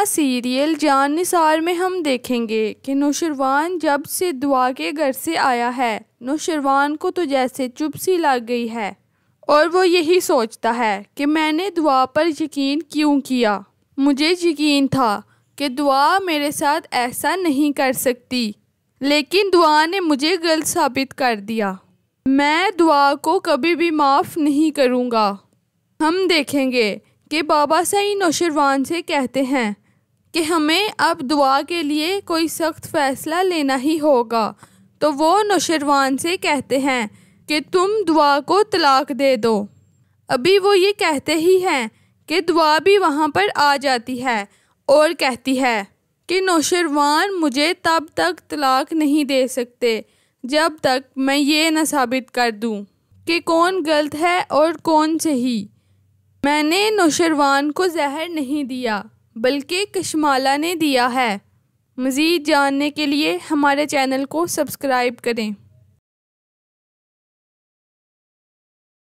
यहाँ सीरियल जान निसार में हम देखेंगे कि नौशरवान जब से दुआ के घर से आया है नौशरवान को तो जैसे चुप सी लग गई है और वो यही सोचता है कि मैंने दुआ पर यकीन क्यों किया मुझे यकीन था कि दुआ मेरे साथ ऐसा नहीं कर सकती लेकिन दुआ ने मुझे गलत साबित कर दिया मैं दुआ को कभी भी माफ़ नहीं करूँगा हम देखेंगे कि बाबा सही नौशरवान से कहते हैं कि हमें अब दुआ के लिए कोई सख्त फ़ैसला लेना ही होगा तो वो नौशरवान से कहते हैं कि तुम दुआ को तलाक दे दो अभी वो ये कहते ही हैं कि दुआ भी वहाँ पर आ जाती है और कहती है कि नौशरवान मुझे तब तक तलाक नहीं दे सकते जब तक मैं ये न साबित कर दूँ कि कौन गलत है और कौन सही मैंने नौशरवान को जहर नहीं दिया बल्कि कशमाला ने दिया है मज़ीद जानने के लिए हमारे चैनल को सब्सक्राइब करें